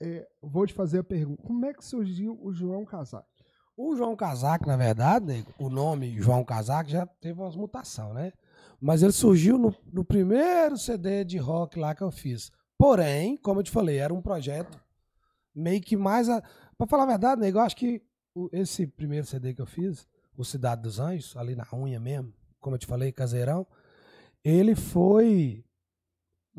é, vou te fazer a pergunta. Como é que surgiu o João Casac? O João Casac, na verdade, né, o nome João Casac já teve umas mutações, né? Mas ele surgiu no, no primeiro CD de rock lá que eu fiz. Porém, como eu te falei, era um projeto meio que mais. A... Pra falar a verdade, nego, né, eu acho que esse primeiro CD que eu fiz, O Cidade dos Anjos, ali na unha mesmo, como eu te falei, caseirão, ele foi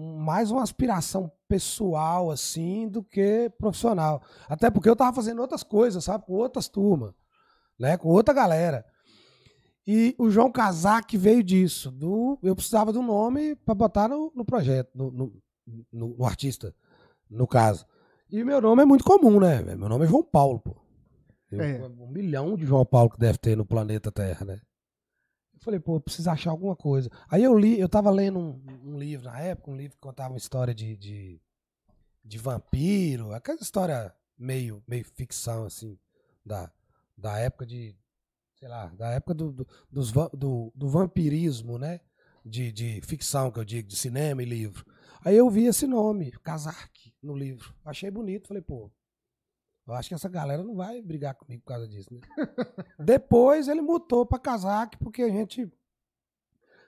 mais uma aspiração pessoal, assim, do que profissional. Até porque eu estava fazendo outras coisas, sabe? Com outras turmas, né? Com outra galera. E o João Casac veio disso. Do, eu precisava de um nome para botar no, no projeto, no, no, no, artista, no caso. E meu nome é muito comum, né? Meu nome é João Paulo, pô. é. Um milhão de João Paulo que deve ter no planeta Terra, né? Eu falei, pô, eu preciso achar alguma coisa. Aí eu li, eu tava lendo um, um livro na época, um livro que contava uma história de, de, de vampiro, aquela história meio, meio ficção, assim, da, da época de, sei lá, da época do, do, dos, do, do vampirismo, né? De, de ficção, que eu digo, de cinema e livro. Aí eu vi esse nome, Kazark, no livro. Achei bonito, falei, pô, eu acho que essa galera não vai brigar comigo por causa disso, né? Depois ele mutou pra casaque, porque a gente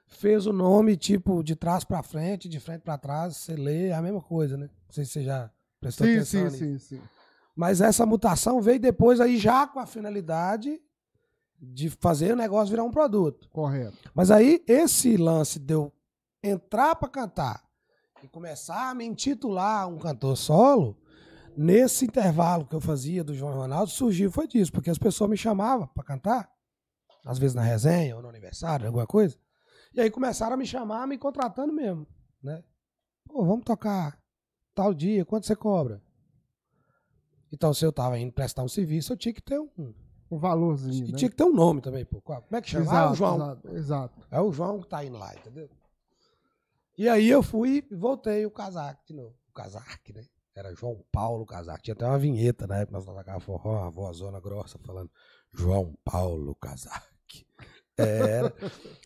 fez o nome, tipo, de trás pra frente, de frente pra trás, você lê, é a mesma coisa, né? Não sei se você já prestou sim, atenção. Sim, nisso. sim, sim. Mas essa mutação veio depois aí já com a finalidade de fazer o negócio virar um produto. Correto. Mas aí esse lance de eu entrar pra cantar e começar a me intitular um cantor solo nesse intervalo que eu fazia do João Ronaldo, surgiu foi disso, porque as pessoas me chamavam para cantar, às vezes na resenha ou no aniversário, alguma coisa. E aí começaram a me chamar, me contratando mesmo, né? Pô, vamos tocar tal dia, quanto você cobra? Então, se eu tava indo prestar um serviço, eu tinha que ter um, um valorzinho. E né? tinha que ter um nome também, pô. Como é que chama? Exato, ah, é o João. Exato, exato, É o João que tá indo lá, entendeu? E aí eu fui e voltei o casaco de novo. O casaco, né? Era João Paulo Casaco. Tinha até uma vinheta na né, época, nós tocávamos forró, uma vozona grossa falando João Paulo Casaco. É, era.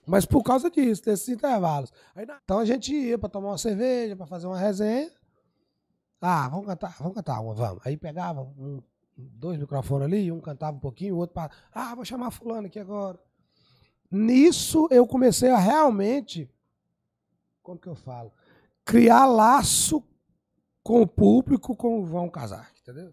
Mas por causa disso, desses intervalos. Aí, então a gente ia para tomar uma cerveja, para fazer uma resenha. Ah, vamos cantar, vamos cantar uma, vamos. Aí pegava um, dois microfones ali, um cantava um pouquinho, o outro para. Ah, vou chamar fulano aqui agora. Nisso eu comecei a realmente, como que eu falo? Criar laço com o público, com Vão Casar, entendeu?